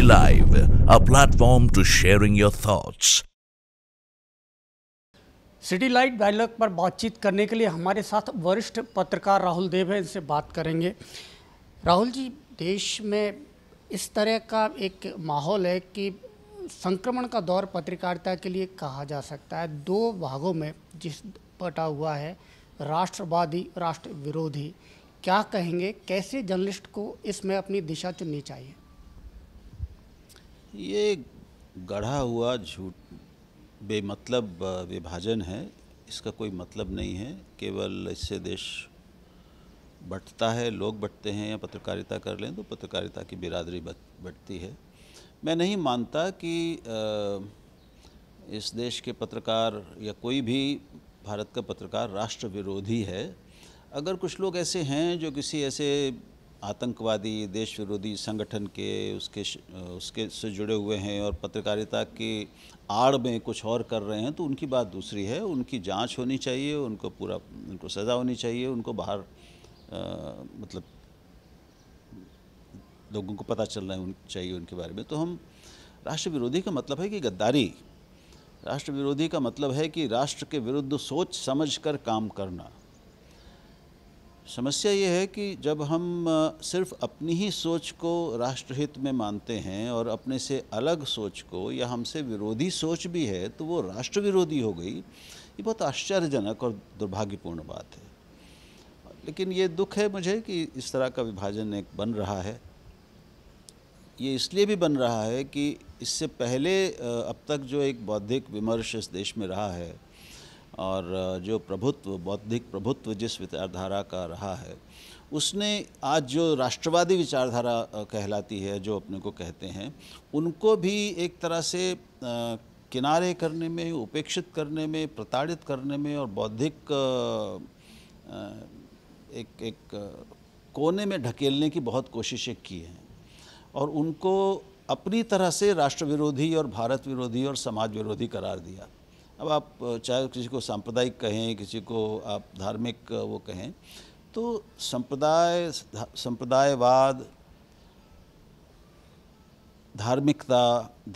Daily Live, a platform to sharing your thoughts. City light dialogue पर बातचीत करने के लिए हमारे साथ वरिष्ठ पत्रकार राहुल देव हैं इनसे बात करेंगे राहुल जी देश में इस तरह का एक माहौल है कि संक्रमण का दौर पत्रकारिता के लिए कहा जा सकता है दो भागों में जिस पटा हुआ है राष्ट्रवादी राष्ट्र विरोधी क्या कहेंगे कैसे जर्नलिस्ट को इसमें अपनी दिशा चुननी चाहिए ये गढ़ा हुआ झूठ बेमतलब विभाजन है इसका कोई मतलब नहीं है केवल इससे देश बटता है लोग बटते हैं या पत्रकारिता कर लें तो पत्रकारिता की बिरादरी बटती है मैं नहीं मानता कि इस देश के पत्रकार या कोई भी भारत का पत्रकार राष्ट्र विरोधी है अगर कुछ लोग ऐसे हैं जो किसी ऐसे आतंकवादी देश विरोधी संगठन के उसके उसके से जुड़े हुए हैं और पत्रकारिता की आड़ में कुछ और कर रहे हैं तो उनकी बात दूसरी है उनकी जांच होनी चाहिए उनको पूरा उनको सज़ा होनी चाहिए उनको बाहर आ, मतलब लोगों को पता चलना है उन, चाहिए उनके बारे में तो हम राष्ट्र विरोधी का मतलब है कि गद्दारी राष्ट्र विरोधी का मतलब है कि राष्ट्र के विरुद्ध सोच समझ कर काम करना समस्या ये है कि जब हम सिर्फ अपनी ही सोच को राष्ट्रहित में मानते हैं और अपने से अलग सोच को या हमसे विरोधी सोच भी है तो वो राष्ट्र विरोधी हो गई ये बहुत आश्चर्यजनक और दुर्भाग्यपूर्ण बात है लेकिन ये दुख है मुझे कि इस तरह का विभाजन एक बन रहा है ये इसलिए भी बन रहा है कि इससे पहले अब तक जो एक बौद्धिक विमर्श इस देश में रहा है और जो प्रभुत्व बौद्धिक प्रभुत्व जिस विचारधारा का रहा है उसने आज जो राष्ट्रवादी विचारधारा कहलाती है जो अपने को कहते हैं उनको भी एक तरह से किनारे करने में उपेक्षित करने में प्रताड़ित करने में और बौद्धिक एक एक कोने में ढकेलने की बहुत कोशिशें की हैं और उनको अपनी तरह से राष्ट्र विरोधी और भारत विरोधी और समाज विरोधी करार दिया अब आप चाहे किसी को सांप्रदायिक कहें किसी को आप धार्मिक वो कहें तो संप्रदाय संप्रदायवाद धार्मिकता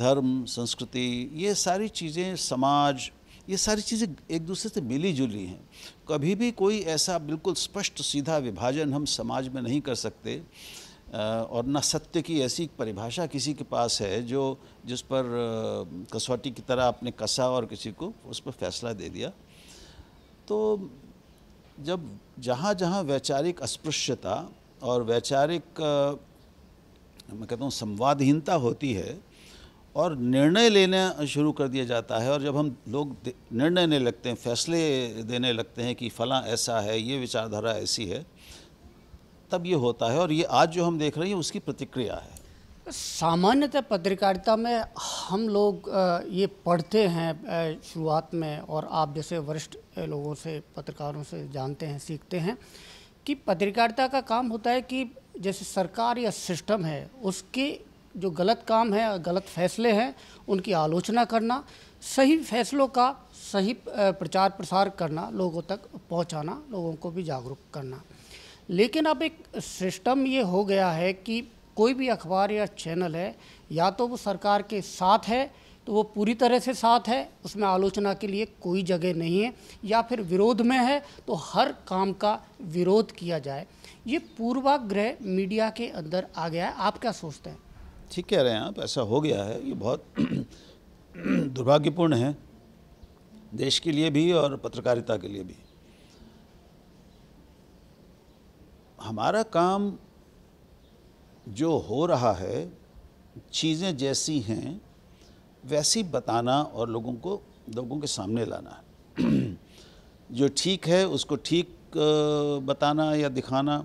धर्म संस्कृति ये सारी चीज़ें समाज ये सारी चीज़ें एक दूसरे से मिली जुली हैं कभी भी कोई ऐसा बिल्कुल स्पष्ट सीधा विभाजन हम समाज में नहीं कर सकते और न सत्य की ऐसी परिभाषा किसी के पास है जो जिस पर कसौटी की तरह आपने कसा और किसी को उस पर फैसला दे दिया तो जब जहाँ जहाँ वैचारिक अस्पृश्यता और वैचारिक मैं कहता हूँ संवादहीनता होती है और निर्णय लेना शुरू कर दिया जाता है और जब हम लोग निर्णय लेने लगते हैं फैसले देने लगते हैं कि फला ऐसा है ये विचारधारा ऐसी है तब ये होता है और ये आज जो हम देख रहे हैं उसकी प्रतिक्रिया है सामान्यतः पत्रकारिता में हम लोग ये पढ़ते हैं शुरुआत में और आप जैसे वरिष्ठ लोगों से पत्रकारों से जानते हैं सीखते हैं कि पत्रकारिता का काम होता है कि जैसे सरकार या सिस्टम है उसके जो गलत काम है गलत फैसले हैं उनकी आलोचना करना सही फैसलों का सही प्रचार प्रसार करना लोगों तक पहुंचाना लोगों को भी जागरूक करना लेकिन अब एक सिस्टम ये हो गया है कि कोई भी अखबार या चैनल है या तो वो सरकार के साथ है तो वो पूरी तरह से साथ है उसमें आलोचना के लिए कोई जगह नहीं है या फिर विरोध में है तो हर काम का विरोध किया जाए ये पूर्वाग्रह मीडिया के अंदर आ गया है आप क्या सोचते हैं ठीक कह है रहे हैं आप ऐसा हो गया है ये बहुत दुर्भाग्यपूर्ण है देश के लिए भी और पत्रकारिता के लिए भी हमारा काम जो हो रहा है चीज़ें जैसी हैं वैसी बताना और लोगों को लोगों के सामने लाना है जो ठीक है उसको ठीक बताना या दिखाना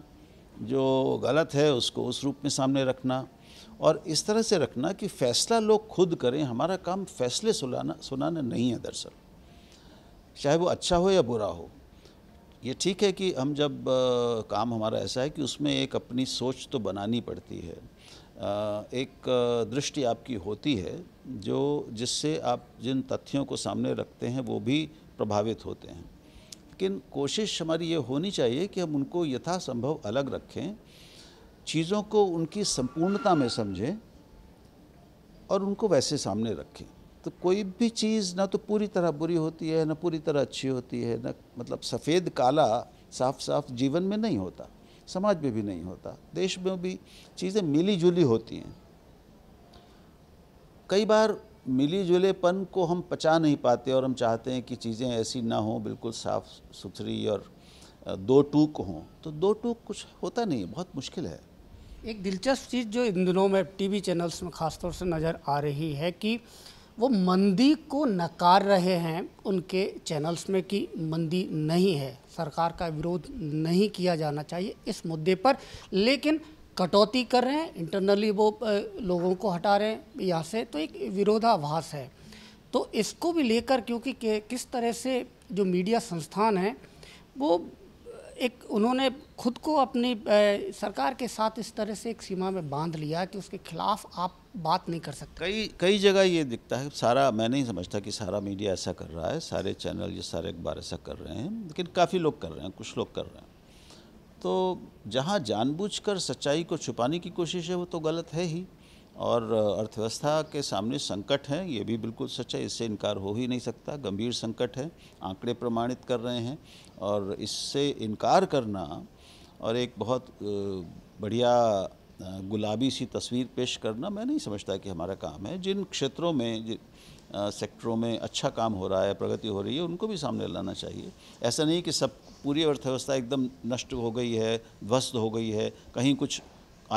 जो गलत है उसको उस रूप में सामने रखना और इस तरह से रखना कि फ़ैसला लोग खुद करें हमारा काम फ़ैसले सुनाना सुनाना नहीं है दरअसल चाहे वो अच्छा हो या बुरा हो ये ठीक है कि हम जब काम हमारा ऐसा है कि उसमें एक अपनी सोच तो बनानी पड़ती है एक दृष्टि आपकी होती है जो जिससे आप जिन तथ्यों को सामने रखते हैं वो भी प्रभावित होते हैं लेकिन कोशिश हमारी ये होनी चाहिए कि हम उनको यथासंभव अलग रखें चीज़ों को उनकी संपूर्णता में समझें और उनको वैसे सामने रखें तो कोई भी चीज़ ना तो पूरी तरह बुरी होती है ना पूरी तरह अच्छी होती है ना मतलब सफ़ेद काला साफ साफ जीवन में नहीं होता समाज में भी नहीं होता देश में भी चीज़ें मिली जुली होती हैं कई बार मिली जुलेपन को हम पचा नहीं पाते और हम चाहते हैं कि चीज़ें ऐसी ना हों बिल्कुल साफ़ सुथरी और दो टूक हों तो दो टूक कुछ होता नहीं है बहुत मुश्किल है एक दिलचस्प चीज़ जो इन दिनों में टीवी चैनल्स में ख़ासतौर से नज़र आ रही है कि वो मंदी को नकार रहे हैं उनके चैनल्स में कि मंदी नहीं है सरकार का विरोध नहीं किया जाना चाहिए इस मुद्दे पर लेकिन कटौती कर रहे हैं इंटरनली वो लोगों को हटा रहे हैं यहाँ से तो एक विरोधाभास है तो इसको भी लेकर क्योंकि किस तरह से जो मीडिया संस्थान हैं वो एक उन्होंने खुद को अपनी सरकार के साथ इस तरह से एक सीमा में बांध लिया कि उसके खिलाफ आप बात नहीं कर सकते कई कई जगह ये दिखता है सारा मैं नहीं समझता कि सारा मीडिया ऐसा कर रहा है सारे चैनल या सारे अखबार ऐसा कर रहे हैं लेकिन काफ़ी लोग कर रहे हैं कुछ लोग कर रहे हैं तो जहाँ जानबूझकर सच्चाई को छुपाने की कोशिश है वो तो गलत है ही और अर्थव्यवस्था के सामने संकट है ये भी बिल्कुल सच है इससे इनकार हो ही नहीं सकता गंभीर संकट है आंकड़े प्रमाणित कर रहे हैं और इससे इनकार करना और एक बहुत बढ़िया गुलाबी सी तस्वीर पेश करना मैं नहीं समझता कि हमारा काम है जिन क्षेत्रों में जिन सेक्टरों में अच्छा काम हो रहा है प्रगति हो रही है उनको भी सामने लाना चाहिए ऐसा नहीं कि सब पूरी अर्थव्यवस्था एकदम नष्ट हो गई है ध्वस्त हो गई है कहीं कुछ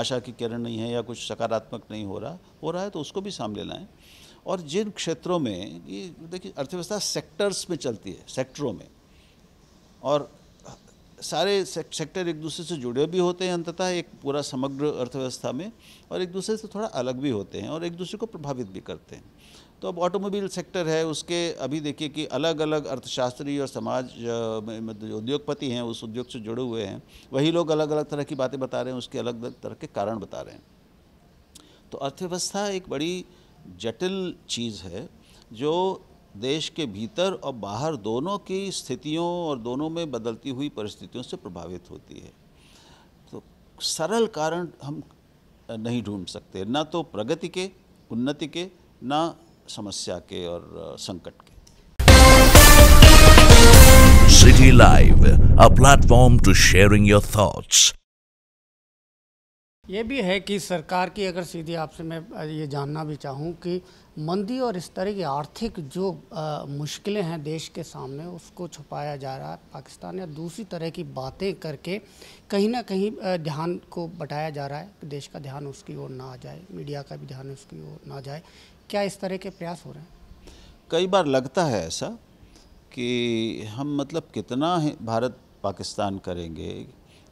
आशा की किरण नहीं है या कुछ सकारात्मक नहीं हो रहा हो रहा है तो उसको भी सामने लाएँ और जिन क्षेत्रों में ये देखिए अर्थव्यवस्था सेक्टर्स में चलती है सेक्टरों में और सारे सेक्टर एक दूसरे से जुड़े भी होते हैं अंततः एक पूरा समग्र अर्थव्यवस्था में और एक दूसरे से थोड़ा अलग भी होते हैं और एक दूसरे को प्रभावित भी करते हैं तो अब ऑटोमोबाइल सेक्टर है उसके अभी देखिए कि अलग अलग अर्थशास्त्री और समाज जो उद्योगपति हैं उस उद्योग से जुड़े हुए हैं वही लोग अलग अलग तरह की बातें बता रहे हैं उसके अलग अलग तरह के कारण बता रहे हैं तो अर्थव्यवस्था एक बड़ी जटिल चीज़ है जो देश के भीतर और बाहर दोनों की स्थितियों और दोनों में बदलती हुई परिस्थितियों से प्रभावित होती है तो सरल कारण हम नहीं ढूंढ सकते ना तो प्रगति के उन्नति के ना समस्या के और संकट के city live a platform to sharing your thoughts ये भी है कि सरकार की अगर सीधी आपसे मैं ये जानना भी चाहूँ कि मंदी और इस तरह की आर्थिक जो आ, मुश्किलें हैं देश के सामने उसको छुपाया जा रहा है पाकिस्तान या दूसरी तरह की बातें करके कहीं ना कहीं ध्यान को बटाया जा रहा है कि देश का ध्यान उसकी ओर ना आ जाए मीडिया का भी ध्यान उसकी ओर ना जाए क्या इस तरह के प्रयास हो रहे हैं कई बार लगता है ऐसा कि हम मतलब कितना भारत पाकिस्तान करेंगे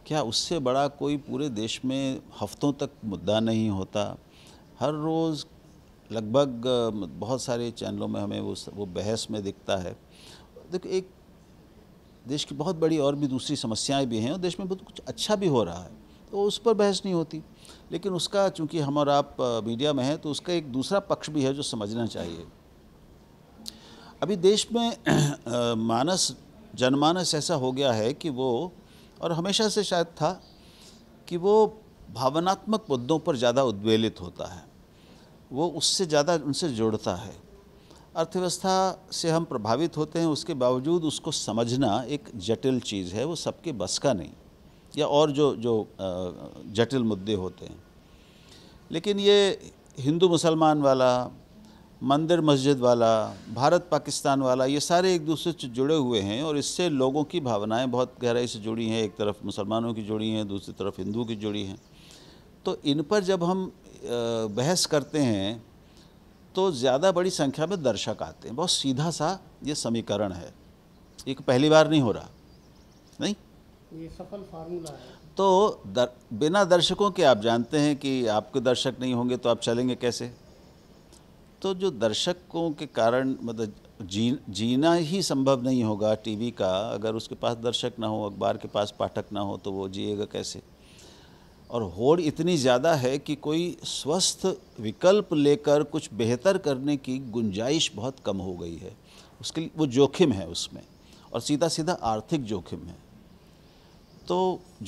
क्या उससे बड़ा कोई पूरे देश में हफ्तों तक मुद्दा नहीं होता हर रोज़ लगभग बहुत सारे चैनलों में हमें वो वो बहस में दिखता है देखो एक देश की बहुत बड़ी और भी दूसरी समस्याएं भी हैं और देश में बहुत कुछ अच्छा भी हो रहा है तो उस पर बहस नहीं होती लेकिन उसका चूंकि हम और आप मीडिया में हैं तो उसका एक दूसरा पक्ष भी है जो समझना चाहिए अभी देश में मानस जनमानस ऐसा हो गया है कि वो और हमेशा से शायद था कि वो भावनात्मक मुद्दों पर ज़्यादा उद्वेलित होता है वो उससे ज़्यादा उनसे जोड़ता है अर्थव्यवस्था से हम प्रभावित होते हैं उसके बावजूद उसको समझना एक जटिल चीज़ है वो सबके बस का नहीं या और जो जो जटिल मुद्दे होते हैं लेकिन ये हिंदू मुसलमान वाला मंदिर मस्जिद वाला भारत पाकिस्तान वाला ये सारे एक दूसरे से जुड़े हुए हैं और इससे लोगों की भावनाएं बहुत गहराई से जुड़ी हैं एक तरफ मुसलमानों की जुड़ी हैं दूसरी तरफ हिंदुओं की जुड़ी हैं तो इन पर जब हम बहस करते हैं तो ज़्यादा बड़ी संख्या में दर्शक आते हैं बहुत सीधा सा ये समीकरण है एक पहली बार नहीं हो रहा नहीं ये सफल फार्मूला है तो दर, बिना दर्शकों के आप जानते हैं कि आपके दर्शक नहीं होंगे तो आप चलेंगे कैसे तो जो दर्शकों के कारण मतलब जी जीना ही संभव नहीं होगा टीवी का अगर उसके पास दर्शक ना हो अखबार के पास पाठक ना हो तो वो जिएगा कैसे और होड़ इतनी ज़्यादा है कि कोई स्वस्थ विकल्प लेकर कुछ बेहतर करने की गुंजाइश बहुत कम हो गई है उसके लिए वो जोखिम है उसमें और सीधा सीधा आर्थिक जोखिम है तो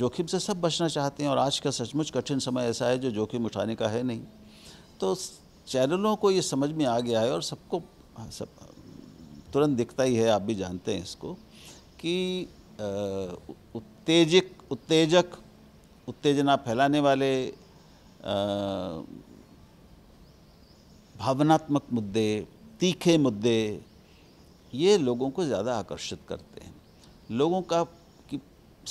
जोखिम से सब बचना चाहते हैं और आज का सचमुच कठिन समय ऐसा है जो जोखिम उठाने का है नहीं तो चैनलों को ये समझ में आ गया है और सबको सब तुरंत दिखता ही है आप भी जानते हैं इसको कि उत्तेजक उत्तेजक उत्तेजना फैलाने वाले भावनात्मक मुद्दे तीखे मुद्दे ये लोगों को ज़्यादा आकर्षित करते हैं लोगों का कि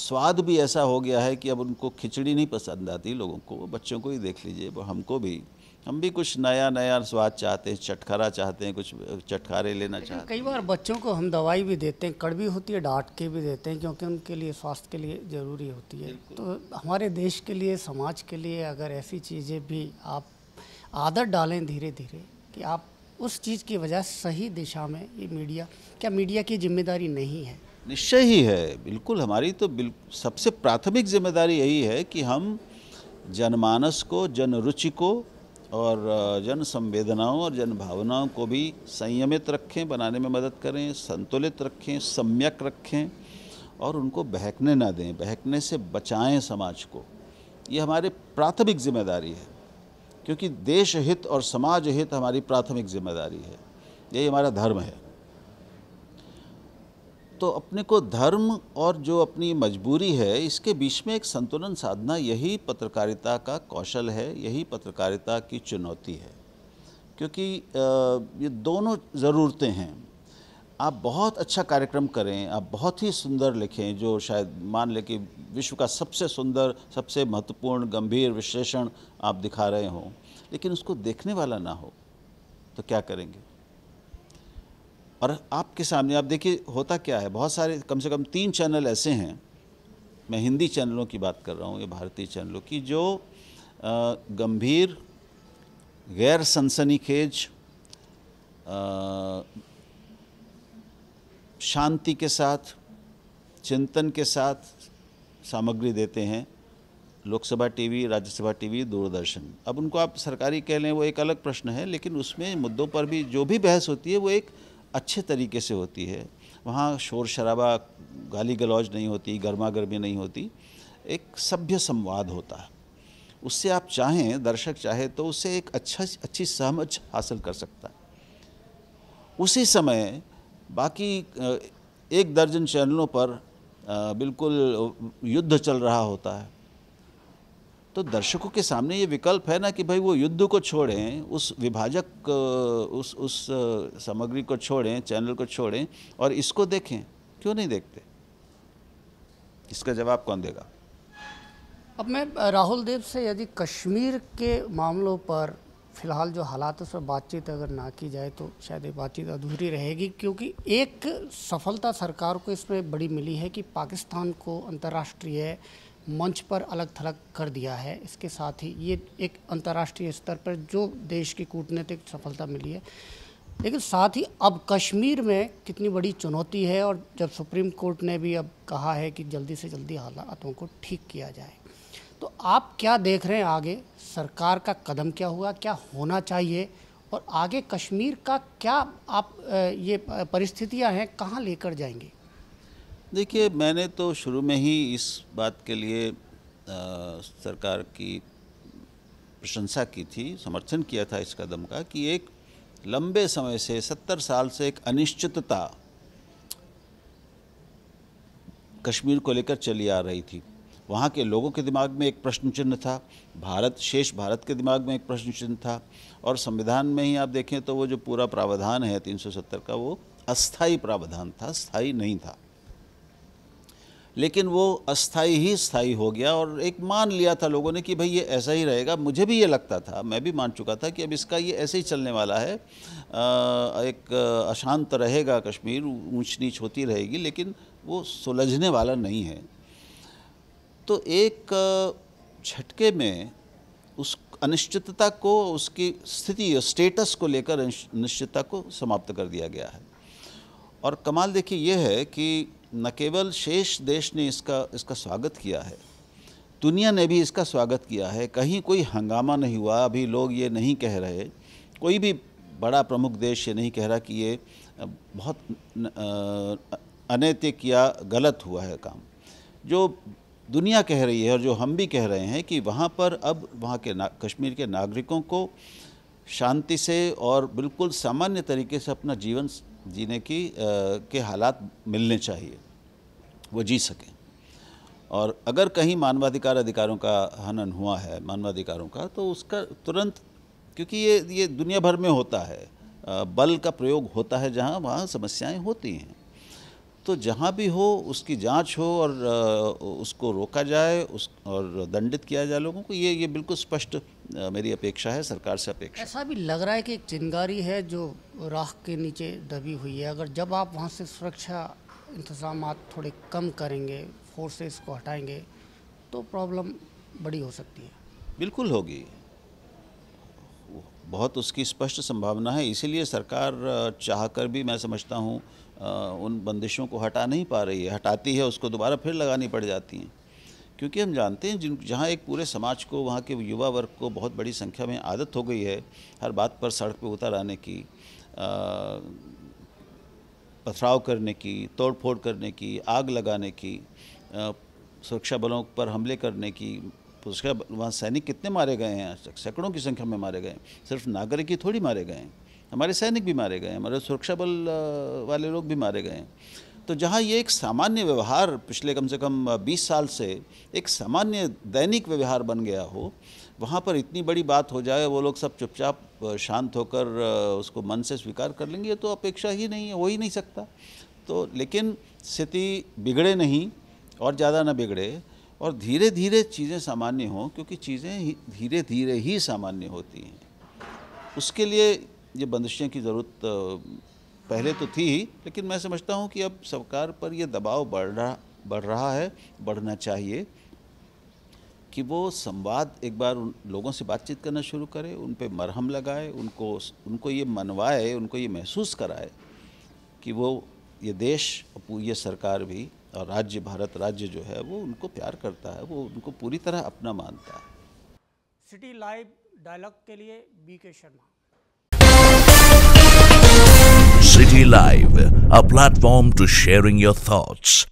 स्वाद भी ऐसा हो गया है कि अब उनको खिचड़ी नहीं पसंद आती लोगों को बच्चों को ही देख लीजिए हमको भी हम भी कुछ नया नया स्वाद चाहते हैं चटखरा चाहते हैं कुछ चटखारे लेना चाहते हैं कई बार बच्चों को हम दवाई भी देते हैं कड़वी होती है डांट के भी देते हैं क्योंकि उनके लिए स्वास्थ्य के लिए ज़रूरी होती है तो हमारे देश के लिए समाज के लिए अगर ऐसी चीज़ें भी आप आदत डालें धीरे धीरे कि आप उस चीज़ की वजह सही दिशा में ये मीडिया क्या मीडिया की जिम्मेदारी नहीं है निश्चय ही है बिल्कुल हमारी तो सबसे प्राथमिक जिम्मेदारी यही है कि हम जनमानस को जनरुचि को और जन संवेदनाओं और जन भावनाओं को भी संयमित रखें बनाने में मदद करें संतुलित रखें सम्यक रखें और उनको बहकने ना दें बहकने से बचाएं समाज को ये हमारी प्राथमिक जिम्मेदारी है क्योंकि देश हित और समाज हित हमारी प्राथमिक जिम्मेदारी है यही हमारा धर्म है तो अपने को धर्म और जो अपनी मजबूरी है इसके बीच में एक संतुलन साधना यही पत्रकारिता का कौशल है यही पत्रकारिता की चुनौती है क्योंकि ये दोनों ज़रूरतें हैं आप बहुत अच्छा कार्यक्रम करें आप बहुत ही सुंदर लिखें जो शायद मान लें कि विश्व का सबसे सुंदर सबसे महत्वपूर्ण गंभीर विश्लेषण आप दिखा रहे हों लेकिन उसको देखने वाला ना हो तो क्या करेंगे और आपके सामने आप देखिए होता क्या है बहुत सारे कम से कम तीन चैनल ऐसे हैं मैं हिंदी चैनलों की बात कर रहा हूँ ये भारतीय चैनलों की जो गंभीर गैर सनसनीखेज शांति के साथ चिंतन के साथ सामग्री देते हैं लोकसभा टीवी राज्यसभा टीवी दूरदर्शन अब उनको आप सरकारी कह लें वो एक अलग प्रश्न है लेकिन उसमें मुद्दों पर भी जो भी बहस होती है वो एक अच्छे तरीके से होती है वहाँ शोर शराबा गाली गलौज नहीं होती गर्मा गर्मी नहीं होती एक सभ्य संवाद होता है उससे आप चाहें दर्शक चाहे तो उससे एक अच्छा अच्छी समझ हासिल कर सकता है उसी समय बाकी एक दर्जन चैनलों पर बिल्कुल युद्ध चल रहा होता है तो दर्शकों के सामने ये विकल्प है ना कि भाई वो युद्ध को छोड़ें उस विभाजक उस उस सामग्री को छोड़ें चैनल को छोड़ें और इसको देखें क्यों नहीं देखते इसका जवाब कौन देगा अब मैं राहुल देव से यदि कश्मीर के मामलों पर फिलहाल जो हालात उस पर बातचीत अगर ना की जाए तो शायद ये बातचीत अधूरी रहेगी क्योंकि एक सफलता सरकार को इसमें बड़ी मिली है कि पाकिस्तान को अंतर्राष्ट्रीय मंच पर अलग थलग कर दिया है इसके साथ ही ये एक अंतर्राष्ट्रीय स्तर पर जो देश की कूटनीतिक सफलता मिली है लेकिन साथ ही अब कश्मीर में कितनी बड़ी चुनौती है और जब सुप्रीम कोर्ट ने भी अब कहा है कि जल्दी से जल्दी हालातों को ठीक किया जाए तो आप क्या देख रहे हैं आगे सरकार का कदम क्या हुआ क्या होना चाहिए और आगे कश्मीर का क्या आप ये परिस्थितियां हैं कहाँ लेकर जाएंगे देखिए मैंने तो शुरू में ही इस बात के लिए आ, सरकार की प्रशंसा की थी समर्थन किया था इस कदम का कि एक लंबे समय से सत्तर साल से एक अनिश्चितता कश्मीर को लेकर चली आ रही थी वहाँ के लोगों के दिमाग में एक प्रश्न चिन्ह था भारत शेष भारत के दिमाग में एक प्रश्न चिन्ह था और संविधान में ही आप देखें तो वो जो पूरा प्रावधान है 370 का वो अस्थाई प्रावधान था स्थायी नहीं था लेकिन वो अस्थाई ही स्थाई हो गया और एक मान लिया था लोगों ने कि भाई ये ऐसा ही रहेगा मुझे भी ये लगता था मैं भी मान चुका था कि अब इसका ये ऐसे ही चलने वाला है आ, एक अशांत रहेगा कश्मीर ऊंच नीच होती रहेगी लेकिन वो सुलझने वाला नहीं है तो एक झटके में उस अनिश्चितता को उसकी स्थिति स्टेटस को लेकर अनिश्चितता को समाप्त कर दिया गया है और कमाल देखिए यह है कि न केवल शेष देश ने इसका इसका स्वागत किया है दुनिया ने भी इसका स्वागत किया है कहीं कोई हंगामा नहीं हुआ अभी लोग ये नहीं कह रहे कोई भी बड़ा प्रमुख देश ये नहीं कह रहा कि ये बहुत अनैतिक या गलत हुआ है काम जो दुनिया कह रही है और जो हम भी कह रहे हैं कि वहाँ पर अब वहाँ के ना, कश्मीर के नागरिकों को शांति से और बिल्कुल सामान्य तरीके से अपना जीवन जीने की के हालात मिलने चाहिए वो जी सकें और अगर कहीं मानवाधिकार अधिकारों का हनन हुआ है मानवाधिकारों का तो उसका तुरंत क्योंकि ये ये दुनिया भर में होता है बल का प्रयोग होता है जहाँ वहाँ समस्याएं होती हैं तो जहाँ भी हो उसकी जांच हो और उसको रोका जाए उस और दंडित किया जाए लोगों को ये ये बिल्कुल स्पष्ट मेरी अपेक्षा है सरकार से अपेक्षा ऐसा भी लग रहा है कि एक चिंगारी है जो राख के नीचे दबी हुई है अगर जब आप वहाँ से सुरक्षा इंतजाम थोड़े कम करेंगे फोर्सेस को हटाएंगे तो प्रॉब्लम बड़ी हो सकती है बिल्कुल होगी बहुत उसकी स्पष्ट संभावना है इसीलिए सरकार चाहकर भी मैं समझता हूँ उन बंदिशों को हटा नहीं पा रही है हटाती है उसको दोबारा फिर लगानी पड़ जाती हैं क्योंकि हम जानते हैं जिन जहाँ एक पूरे समाज को वहाँ के युवा वर्ग को बहुत बड़ी संख्या में आदत हो गई है हर बात पर सड़क पर उतर आने की पथराव करने की तोड़फोड़ करने की आग लगाने की सुरक्षा बलों पर हमले करने की सुरक्षा वहाँ सैनिक कितने मारे गए हैं सैकड़ों की संख्या में मारे गए सिर्फ नागरिक ही थोड़ी मारे गए हैं हमारे सैनिक भी मारे गए हमारे सुरक्षा बल वाले लोग भी मारे गए हैं तो जहाँ ये एक सामान्य व्यवहार पिछले कम से कम 20 साल से एक सामान्य दैनिक व्यवहार बन गया हो वहाँ पर इतनी बड़ी बात हो जाए वो लोग सब चुपचाप शांत होकर उसको मन से स्वीकार कर लेंगे तो अपेक्षा ही नहीं है हो ही नहीं सकता तो लेकिन स्थिति बिगड़े नहीं और ज़्यादा ना बिगड़े और धीरे धीरे चीज़ें सामान्य हों क्योंकि चीज़ें धीरे धीरे ही सामान्य होती हैं उसके लिए ये बंदिशें की ज़रूरत पहले तो थी ही लेकिन मैं समझता हूँ कि अब सरकार पर यह दबाव बढ़ रहा बढ़ रहा है बढ़ना चाहिए कि वो संवाद एक बार उन लोगों से बातचीत करना शुरू करे उन पर मरहम लगाए उनको उनको ये मनवाए उनको ये महसूस कराए कि वो ये देश ये सरकार भी और राज्य भारत राज्य जो है वो उनको प्यार करता है वो उनको पूरी तरह अपना मानता है सिटी लाइव डायलॉग के लिए बी के Sharma Live, a platform to sharing your thoughts,